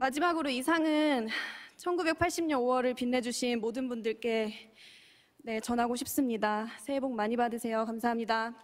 마지막으로 이 상은 1980년 5월을 빛내주신 모든 분들께 네, 전하고 싶습니다. 새해 복 많이 받으세요. 감사합니다.